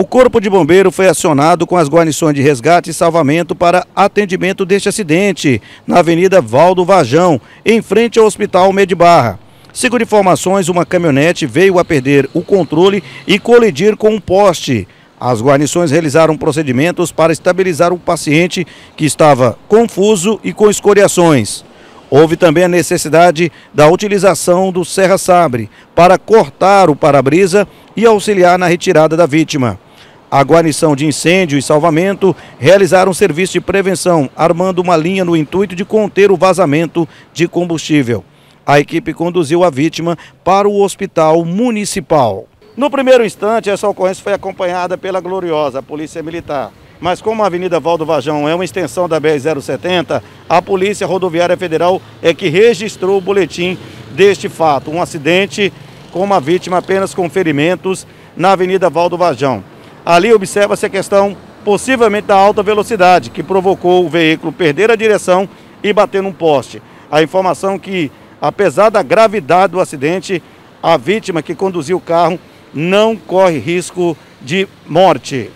O Corpo de Bombeiro foi acionado com as guarnições de resgate e salvamento para atendimento deste acidente na Avenida Valdo Vajão, em frente ao Hospital Medibarra. Segundo informações, uma caminhonete veio a perder o controle e colidir com um poste. As guarnições realizaram procedimentos para estabilizar o paciente que estava confuso e com escoriações. Houve também a necessidade da utilização do serra-sabre para cortar o para-brisa e auxiliar na retirada da vítima. A guarnição de incêndio e salvamento realizaram um serviço de prevenção, armando uma linha no intuito de conter o vazamento de combustível. A equipe conduziu a vítima para o hospital municipal. No primeiro instante, essa ocorrência foi acompanhada pela gloriosa Polícia Militar. Mas como a Avenida Valdo Vajão é uma extensão da BR-070, a Polícia Rodoviária Federal é que registrou o boletim deste fato. Um acidente com uma vítima apenas com ferimentos na Avenida Valdo Vajão. Ali observa-se a questão possivelmente da alta velocidade, que provocou o veículo perder a direção e bater num poste. A informação que, apesar da gravidade do acidente, a vítima que conduziu o carro não corre risco de morte.